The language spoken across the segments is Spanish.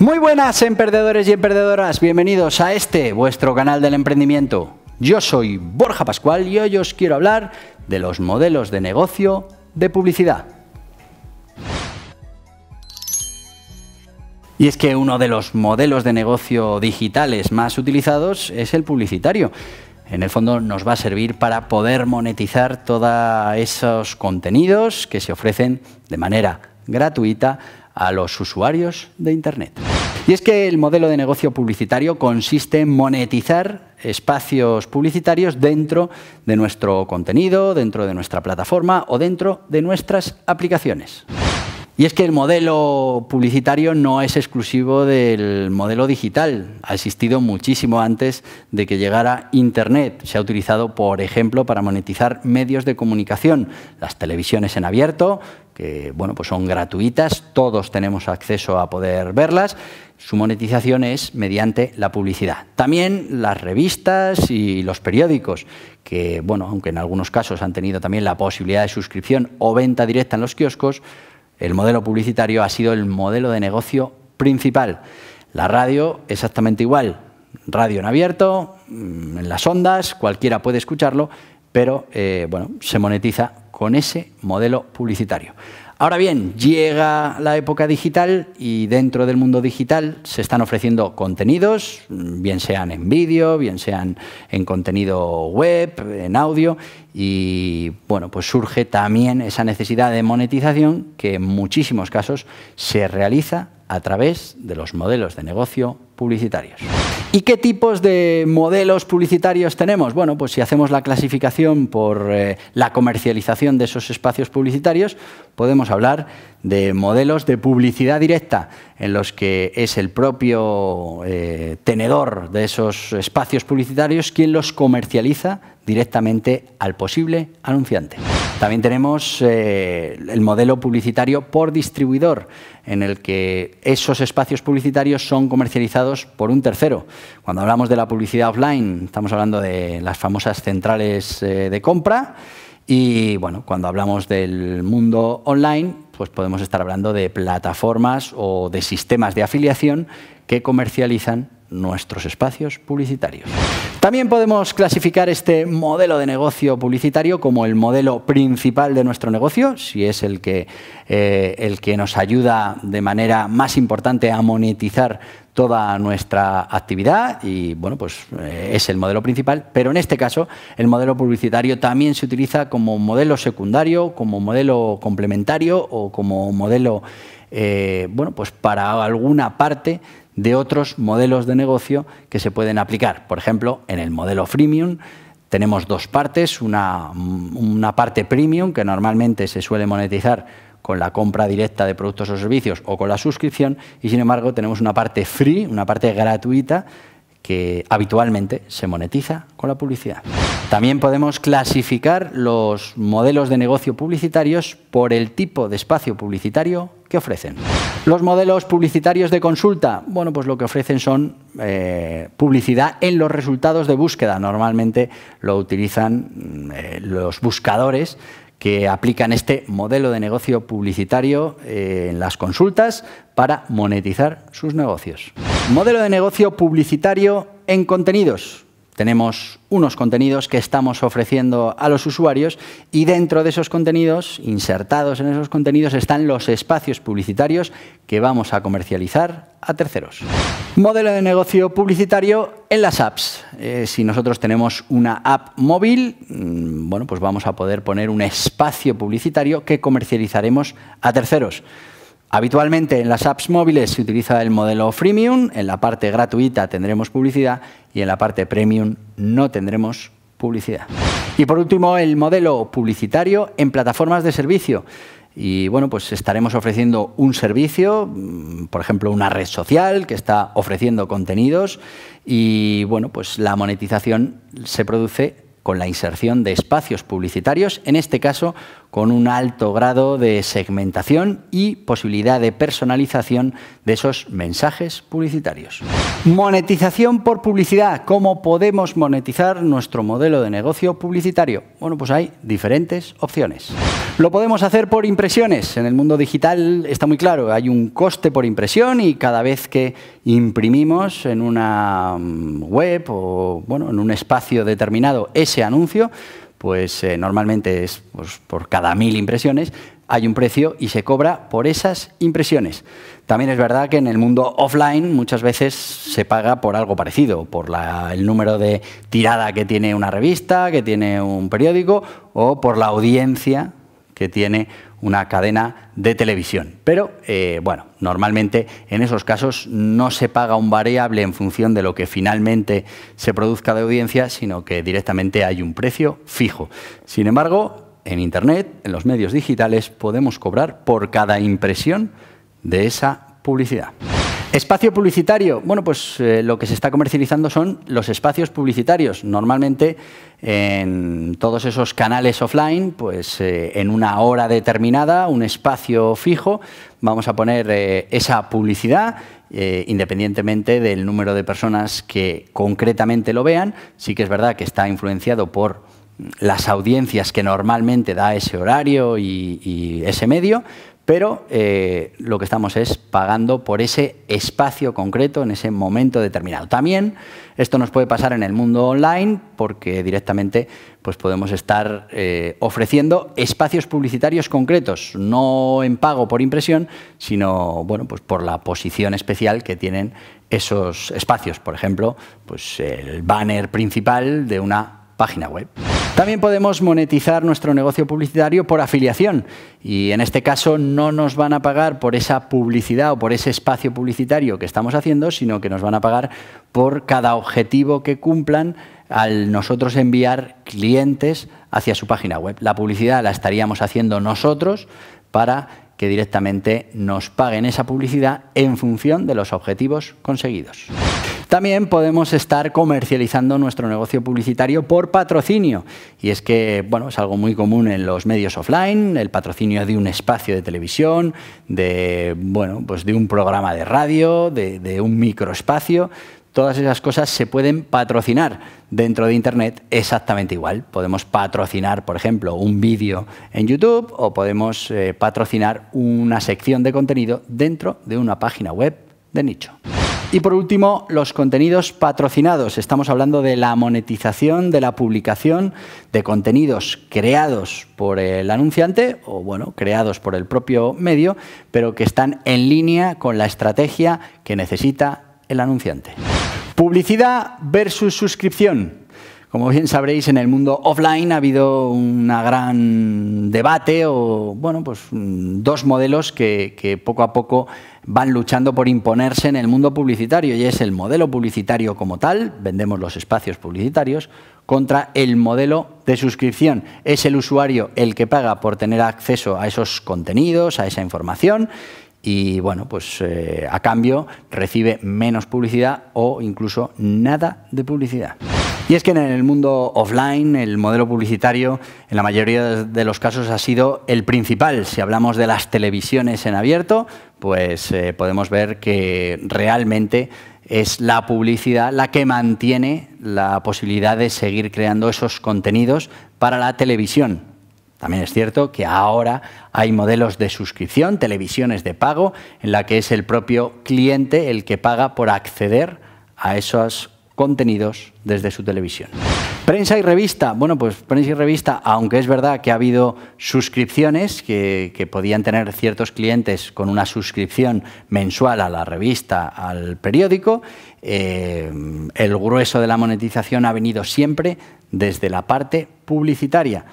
Muy buenas emprendedores y emprendedoras, bienvenidos a este, vuestro canal del emprendimiento. Yo soy Borja Pascual y hoy os quiero hablar de los modelos de negocio de publicidad. Y es que uno de los modelos de negocio digitales más utilizados es el publicitario. En el fondo nos va a servir para poder monetizar todos esos contenidos que se ofrecen de manera gratuita a los usuarios de Internet. Y es que el modelo de negocio publicitario consiste en monetizar espacios publicitarios dentro de nuestro contenido, dentro de nuestra plataforma o dentro de nuestras aplicaciones. Y es que el modelo publicitario no es exclusivo del modelo digital. Ha existido muchísimo antes de que llegara Internet. Se ha utilizado, por ejemplo, para monetizar medios de comunicación, las televisiones en abierto, que bueno, pues son gratuitas, todos tenemos acceso a poder verlas. Su monetización es mediante la publicidad. También las revistas y los periódicos, que bueno, aunque en algunos casos han tenido también la posibilidad de suscripción o venta directa en los kioscos, el modelo publicitario ha sido el modelo de negocio principal. La radio exactamente igual, radio en abierto, mm, en las ondas, cualquiera puede escucharlo, pero eh, bueno, se monetiza con ese modelo publicitario. Ahora bien, llega la época digital y dentro del mundo digital se están ofreciendo contenidos, bien sean en vídeo, bien sean en contenido web, en audio, y bueno, pues surge también esa necesidad de monetización que en muchísimos casos se realiza a través de los modelos de negocio publicitarios. ¿Y qué tipos de modelos publicitarios tenemos? Bueno, pues si hacemos la clasificación por eh, la comercialización de esos espacios publicitarios, podemos hablar de modelos de publicidad directa en los que es el propio eh, tenedor de esos espacios publicitarios quien los comercializa directamente al posible anunciante. También tenemos eh, el modelo publicitario por distribuidor, en el que esos espacios publicitarios son comercializados por un tercero. Cuando hablamos de la publicidad offline, estamos hablando de las famosas centrales eh, de compra y bueno, cuando hablamos del mundo online, pues podemos estar hablando de plataformas o de sistemas de afiliación que comercializan nuestros espacios publicitarios. También podemos clasificar este modelo de negocio publicitario como el modelo principal de nuestro negocio, si es el que, eh, el que nos ayuda de manera más importante a monetizar toda nuestra actividad y bueno, pues eh, es el modelo principal, pero en este caso el modelo publicitario también se utiliza como modelo secundario, como modelo complementario o como modelo eh, bueno, pues para alguna parte de otros modelos de negocio que se pueden aplicar. Por ejemplo, en el modelo freemium tenemos dos partes, una, mm, una parte premium que normalmente se suele monetizar con la compra directa de productos o servicios o con la suscripción y sin embargo tenemos una parte free, una parte gratuita que habitualmente se monetiza con la publicidad. También podemos clasificar los modelos de negocio publicitarios por el tipo de espacio publicitario que ofrecen. Los modelos publicitarios de consulta, bueno, pues lo que ofrecen son eh, publicidad en los resultados de búsqueda. Normalmente lo utilizan mm, eh, los buscadores que aplican este modelo de negocio publicitario eh, en las consultas para monetizar sus negocios. Modelo de negocio publicitario en contenidos tenemos unos contenidos que estamos ofreciendo a los usuarios y dentro de esos contenidos, insertados en esos contenidos, están los espacios publicitarios que vamos a comercializar a terceros. Modelo de negocio publicitario en las apps. Eh, si nosotros tenemos una app móvil, mm, bueno, pues vamos a poder poner un espacio publicitario que comercializaremos a terceros. Habitualmente en las apps móviles se utiliza el modelo freemium, en la parte gratuita tendremos publicidad y en la parte premium no tendremos publicidad. Y por último, el modelo publicitario en plataformas de servicio. Y bueno, pues estaremos ofreciendo un servicio, mm, por ejemplo, una red social que está ofreciendo contenidos y bueno, pues la monetización se produce con la inserción de espacios publicitarios, en este caso con un alto grado de segmentación y posibilidad de personalización de esos mensajes publicitarios. Monetización por publicidad. ¿Cómo podemos monetizar nuestro modelo de negocio publicitario? Bueno, pues hay diferentes opciones. Lo podemos hacer por impresiones. En el mundo digital está muy claro, hay un coste por impresión y cada vez que imprimimos en una mm, web o bueno, en un espacio determinado ese anuncio, pues eh, normalmente es pues, por cada mil impresiones, hay un precio y se cobra por esas impresiones. También es verdad que en el mundo offline muchas veces se paga por algo parecido, por el número de tirada que tiene una revista, que tiene un periódico o por la audiencia que tiene una cadena de televisión. Pero, eh, bueno, normalmente en esos casos no se paga un variable en función de lo que finalmente se produzca de audiencia, sino que directamente hay un precio fijo. Sin embargo, en Internet, en los medios digitales, podemos cobrar por cada impresión de esa publicidad. Espacio publicitario. Bueno, pues eh, lo que se está comercializando son los espacios publicitarios. Normalmente en todos esos canales offline, pues eh, en una hora determinada, un espacio fijo, vamos a poner eh, esa publicidad, independientemente del número de personas que concretamente lo vean. Sí que es verdad que está influenciado por las audiencias que normalmente da ese horario y ese medio, pero eh, lo que estamos es pagando por ese espacio concreto en ese momento determinado. También esto nos puede pasar en el mundo online porque directamente pues, podemos estar eh, ofreciendo espacios publicitarios concretos, no en pago por impresión, sino bueno, pues por la posición especial que tienen esos espacios, por ejemplo, pues el banner principal de una página web. También podemos monetizar nuestro negocio publicitario por afiliación y en este caso no nos van a pagar por esa publicidad o por ese espacio publicitario que estamos haciendo, sino que nos van a pagar por cada objetivo que cumplan al nosotros enviar clientes hacia su página web. La publicidad la estaríamos haciendo nosotros para que directamente nos paguen esa publicidad en función de los objetivos conseguidos. También podemos estar comercializando nuestro negocio publicitario por patrocinio. Y es que, bueno, es algo muy común en los medios offline, el patrocinio de un espacio de televisión, de, pues un programa de radio, de, un microespacio. Todas esas cosas se pueden patrocinar dentro de Internet exactamente igual. Podemos patrocinar, por ejemplo, un vídeo en YouTube o podemos eh, patrocinar una sección de contenido dentro de una página web de nicho. Y por último, los contenidos patrocinados. Estamos hablando de la monetización de la publicación de contenidos creados por el anunciante o, bueno, creados por el propio medio, pero que están en línea con la estrategia que necesita el anunciante. Publicidad versus suscripción. Como bien sabréis, en el mundo offline ha habido un gran debate o, bueno, pues mm, dos modelos que, que poco a poco van luchando por imponerse en el mundo publicitario y es el modelo publicitario como tal, vendemos los espacios publicitarios, contra el modelo de suscripción. Es el usuario el que paga por tener acceso a esos contenidos, a esa información y bueno, pues eh, a cambio recibe menos publicidad o incluso nada de publicidad. Y es que en el mundo offline el modelo publicitario en la mayoría de los casos ha sido el principal. Si hablamos de las televisiones en abierto, pues eh, podemos ver que realmente es la publicidad la que mantiene la posibilidad de seguir creando esos contenidos para la televisión. También es cierto que ahora hay modelos de suscripción, televisiones de pago, en la que es el propio cliente el que paga por acceder a esos contenidos desde su televisión. Prensa y revista. Bueno, pues prensa y revista, aunque es verdad que ha habido suscripciones que, podían tener ciertos clientes con una suscripción mensual a la revista, al periódico, eh, el grueso de la monetización ha venido siempre desde la parte publicitaria.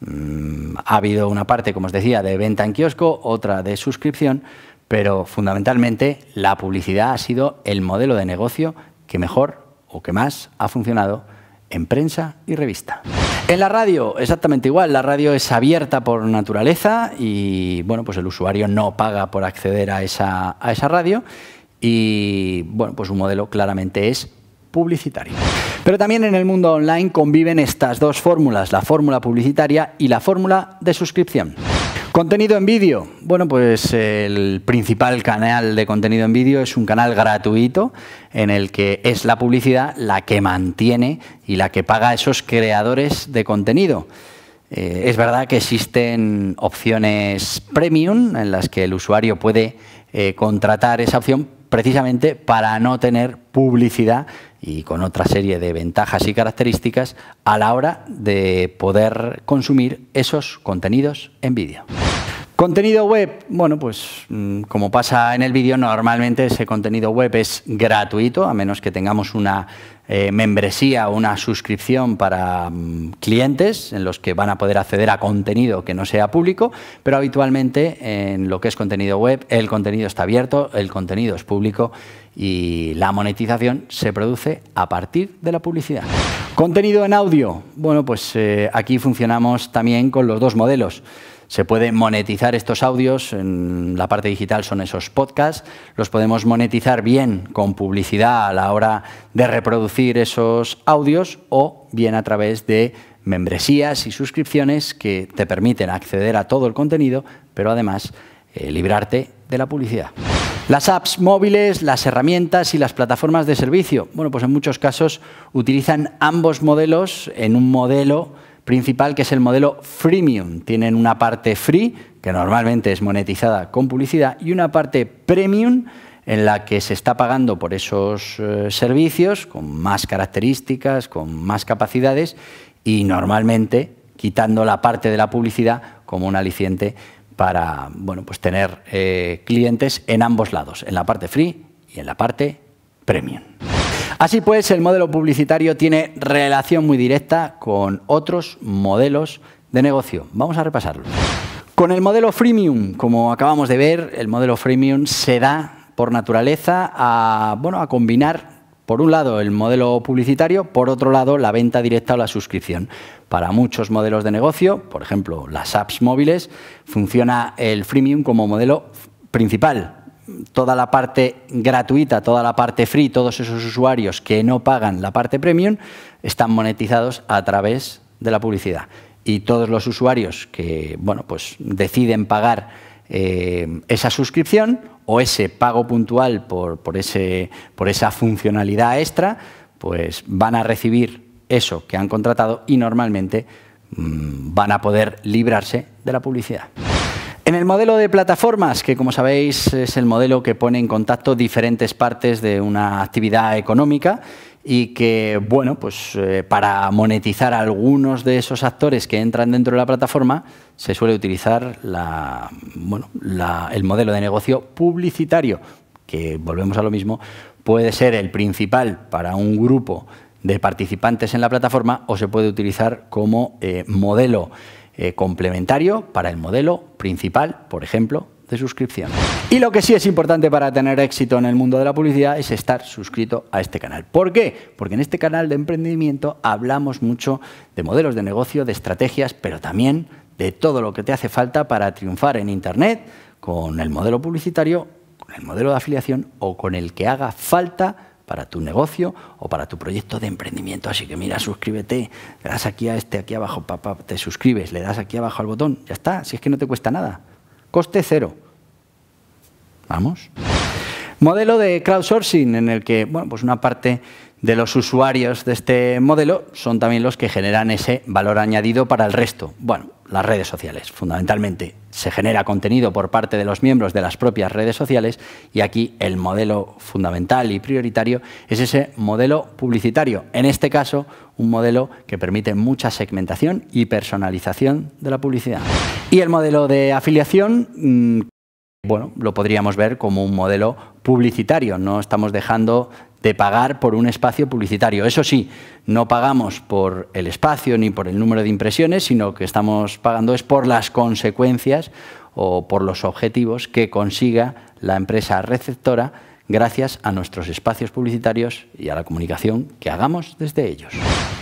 Mm, ha habido una parte, como os decía, de venta en kiosco, otra de suscripción, pero fundamentalmente la publicidad ha sido el modelo de negocio que mejor o que más ha funcionado en prensa y revista. En la radio, exactamente igual, la radio es abierta por naturaleza y bueno, pues el usuario no paga por acceder a esa, a esa radio y bueno, pues un modelo claramente es publicitario. Pero también en el mundo online conviven estas dos fórmulas, la fórmula publicitaria y la fórmula de suscripción. Contenido en vídeo. Bueno, pues el principal canal de contenido en vídeo es un canal gratuito en el que es la publicidad la que mantiene y la que paga a esos creadores de contenido. Eh, es verdad que existen opciones premium en las que el usuario puede eh, contratar esa opción precisamente para no tener publicidad y con otra serie de ventajas y características a la hora de poder consumir esos contenidos en vídeo. Contenido web, bueno, pues mm, como pasa en el vídeo, normalmente ese contenido web es gratuito, a menos que tengamos una eh, membresía o una suscripción para mm, clientes en los que van a poder acceder a contenido que no sea público, pero habitualmente en lo que es contenido web, el contenido está abierto, el contenido es público y la monetización se produce a partir de la publicidad. Contenido en audio, bueno, pues eh, aquí funcionamos también con los dos modelos. Se puede monetizar estos audios, en la parte digital son esos podcasts, los podemos monetizar bien con publicidad a la hora de reproducir esos audios o bien a través de membresías y suscripciones que te permiten acceder a todo el contenido, pero además eh, librarte de la publicidad. Las apps móviles, las herramientas y las plataformas de servicio, bueno, pues en muchos casos utilizan ambos modelos en un modelo principal, que es el modelo freemium. Tienen una parte free, que normalmente es monetizada con publicidad, y una parte premium, en la que se está pagando por esos eh, servicios con más características, con más capacidades y normalmente quitando la parte de la publicidad como un aliciente para bueno, pues tener eh, clientes en ambos lados, en la parte free y en la parte premium. Así pues, el modelo publicitario tiene relación muy directa con otros modelos de negocio. Vamos a repasarlo. Con el modelo freemium, como acabamos de ver, el modelo freemium se da por naturaleza a, bueno, a combinar por un lado el modelo publicitario, por otro lado la venta directa o la suscripción. Para muchos modelos de negocio, por ejemplo las apps móviles, funciona el freemium como modelo principal toda la parte gratuita, toda la parte free, todos esos usuarios que no pagan la parte premium, están monetizados a través de la publicidad. Y todos los usuarios que bueno, pues deciden pagar eh, esa suscripción o ese pago puntual por, por, ese, por esa funcionalidad extra, pues van a recibir eso que han contratado y normalmente mm, van a poder librarse de la publicidad. En el modelo de plataformas, que como sabéis es el modelo que pone en contacto diferentes partes de una actividad económica y que, bueno, pues eh, para monetizar algunos de esos actores que entran dentro de la plataforma, se suele utilizar el modelo de negocio publicitario, que volvemos a lo mismo, puede ser el principal para un grupo de participantes en la plataforma o se puede utilizar como eh, modelo eh, complementario para el modelo principal, por ejemplo, de suscripción. Y lo que sí es importante para tener éxito en el mundo de la publicidad es estar suscrito a este canal. ¿Por qué? Porque en este canal de emprendimiento hablamos mucho de modelos de negocio, de estrategias, pero también de todo lo que te hace falta para triunfar en Internet con el modelo publicitario, con el modelo de afiliación o con el que haga falta para tu negocio o para tu proyecto de emprendimiento. Así que mira, suscríbete, le das aquí a este, aquí abajo, papá, te suscribes, le das aquí abajo al botón, ya está, si es que no te cuesta nada. Coste cero. Vamos. Modelo de crowdsourcing en el que, bueno, pues una parte de los usuarios de este modelo son también los que generan ese valor añadido para el resto. Bueno, las redes sociales, fundamentalmente. Se genera contenido por parte de los miembros de las propias redes sociales y aquí el modelo fundamental y prioritario es ese modelo publicitario. En este caso, un modelo que permite mucha segmentación y personalización de la publicidad. Y el modelo de afiliación... Mm, bueno, lo podríamos ver como un modelo publicitario. No estamos dejando de pagar por un espacio publicitario. Eso sí, no pagamos por el espacio ni por el número de impresiones, sino que estamos pagando es por las consecuencias o por los objetivos que consiga la empresa receptora gracias a nuestros espacios publicitarios y a la comunicación que hagamos desde ellos.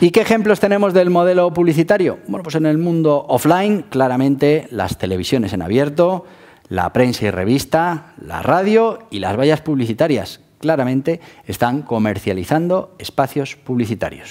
¿Y qué ejemplos tenemos del modelo publicitario? Bueno, pues en el mundo offline, claramente las televisiones en abierto, la prensa y revista, la radio y las vallas publicitarias, claramente están comercializando espacios publicitarios.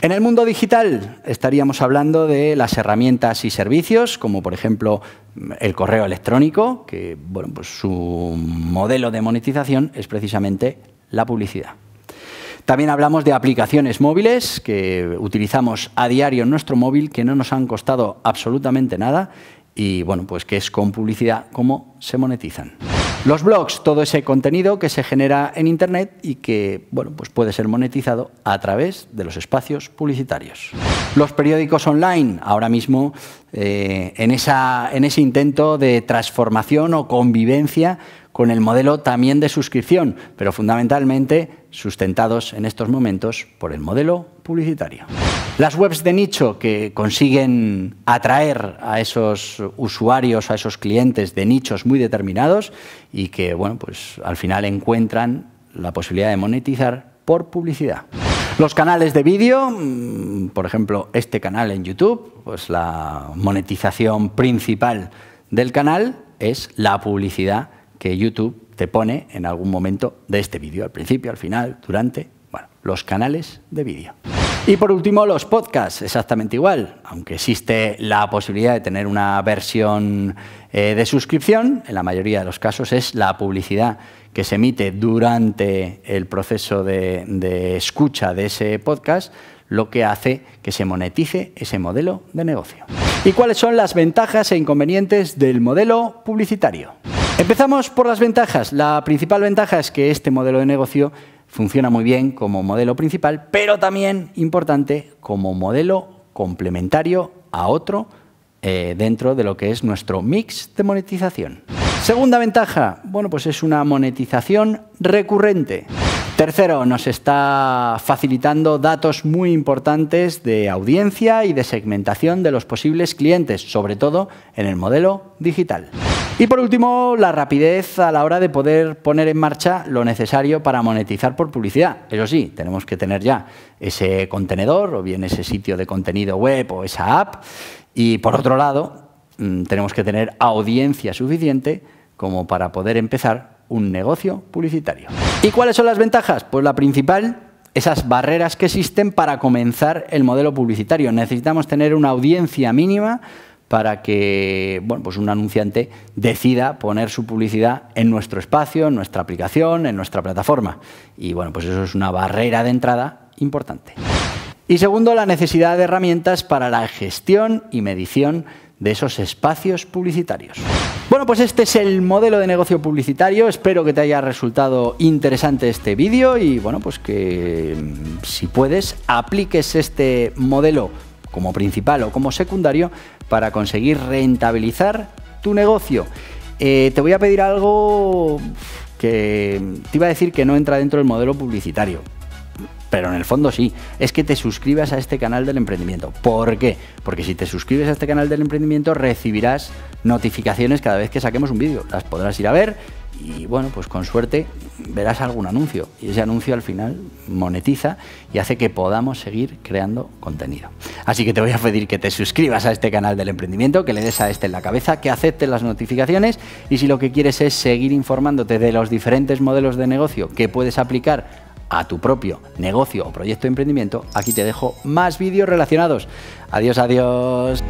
En el mundo digital estaríamos hablando de las herramientas y servicios, como por ejemplo mm, el correo electrónico, que bueno, pues su modelo de monetización es precisamente la publicidad. También hablamos de aplicaciones móviles que utilizamos a diario en nuestro móvil, que no nos han costado absolutamente nada y bueno, pues que es con publicidad cómo se monetizan. Los blogs, todo ese contenido que se genera en Internet y que bueno, pues puede ser monetizado a través de los espacios publicitarios. Los periódicos online, ahora mismo eh, en, esa, en ese intento de transformación o convivencia con el modelo también de suscripción, pero fundamentalmente sustentados en estos momentos por el modelo publicitaria. Las webs de nicho que consiguen atraer a esos usuarios, a esos clientes de nichos muy determinados y que, bueno, pues al final encuentran la posibilidad de monetizar por publicidad. Los canales de vídeo, mm, por ejemplo, este canal en YouTube, pues la monetización principal del canal es la publicidad que YouTube te pone en algún momento de este vídeo, al principio, al final, durante bueno, los canales de vídeo. Y por último, los podcasts, exactamente igual, aunque existe la posibilidad de tener una versión eh, de suscripción, en la mayoría de los casos es la publicidad que se emite durante el proceso de escucha de ese podcast lo que hace que se monetice ese modelo de negocio. ¿Y cuáles son las ventajas e inconvenientes del modelo publicitario? Empezamos por las ventajas. La principal ventaja es que este modelo de negocio funciona muy bien como modelo principal, pero también importante como modelo complementario a otro eh, dentro de lo que es nuestro mix de monetización. Segunda ventaja, bueno, pues es una monetización recurrente. Tercero, nos está facilitando datos muy importantes de audiencia y de segmentación de los posibles clientes, sobre todo en el modelo digital. Y por último, la rapidez a la hora de poder poner en marcha lo necesario para monetizar por publicidad. Eso sí, tenemos que tener ya ese contenedor o bien ese sitio de contenido web o esa app. Y por otro lado, mm, tenemos que tener audiencia suficiente como para poder empezar un negocio publicitario. ¿Y cuáles son las ventajas? Pues la principal, esas barreras que existen para comenzar el modelo publicitario. Necesitamos tener una audiencia mínima para que bueno, pues un anunciante decida poner su publicidad en nuestro espacio, en nuestra aplicación, en nuestra plataforma. Y bueno, pues eso es una barrera de entrada importante. Y segundo, la necesidad de herramientas para la gestión y medición de esos espacios publicitarios. Bueno, pues este es el modelo de negocio publicitario. Espero que te haya resultado interesante este vídeo y bueno, pues que mm, si puedes apliques este modelo como principal o como secundario para conseguir rentabilizar tu negocio. Eh, te voy a pedir algo que te iba a decir que no entra dentro del modelo publicitario, pero en el fondo sí, es que te suscribas a este canal del emprendimiento. ¿Por qué? Porque si te suscribes a este canal del emprendimiento recibirás notificaciones cada vez que saquemos un vídeo. Las podrás ir a ver y bueno, pues con suerte verás algún anuncio y ese anuncio al final monetiza y hace que podamos seguir creando contenido. Así que te voy a pedir que te suscribas a este canal del emprendimiento, que le des a este en la cabeza, que aceptes las notificaciones y si lo que quieres es seguir informándote de los diferentes modelos de negocio que puedes aplicar a tu propio negocio o proyecto de emprendimiento, aquí te dejo más vídeos relacionados. Adiós, adiós.